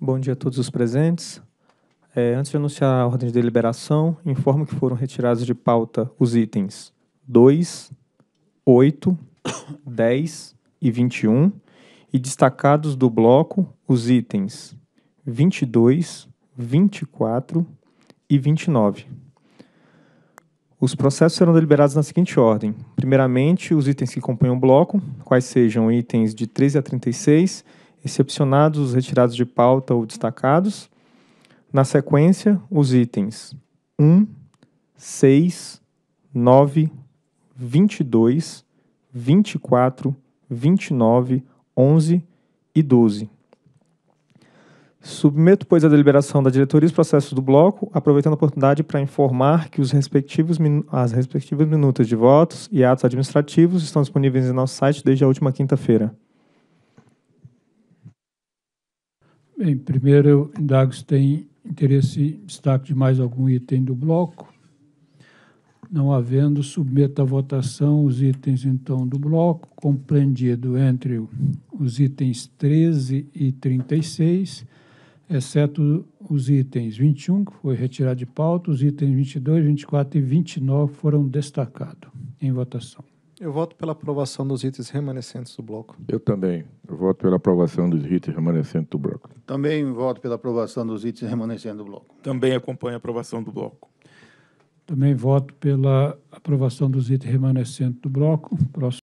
Bom dia a todos os presentes. É, antes de anunciar a ordem de deliberação, informo que foram retirados de pauta os itens 2, 8, 10 e 21 e destacados do bloco os itens 22, 24 e 29. Os processos serão deliberados na seguinte ordem. Primeiramente, os itens que compõem o bloco, quais sejam itens de 13 a 36 excepcionados os retirados de pauta ou destacados. Na sequência, os itens 1, 6, 9, 22, 24, 29, 11 e 12. Submeto, pois, à deliberação da diretoria os processos do bloco, aproveitando a oportunidade para informar que os respectivos as respectivas minutas de votos e atos administrativos estão disponíveis em nosso site desde a última quinta-feira. Bem, primeiro eu indago se tem interesse, destaque de mais algum item do bloco. Não havendo, submeto à votação os itens, então, do bloco, compreendido entre os itens 13 e 36, exceto os itens 21, que foi retirado de pauta, os itens 22, 24 e 29 foram destacados em votação. Eu voto pela aprovação dos itens remanescentes do bloco. Eu também. Eu voto pela aprovação dos itens remanescentes do bloco. Também voto pela aprovação dos itens remanescentes do bloco. Também acompanho a aprovação do bloco. Também voto pela aprovação dos itens remanescentes do bloco. Próximo.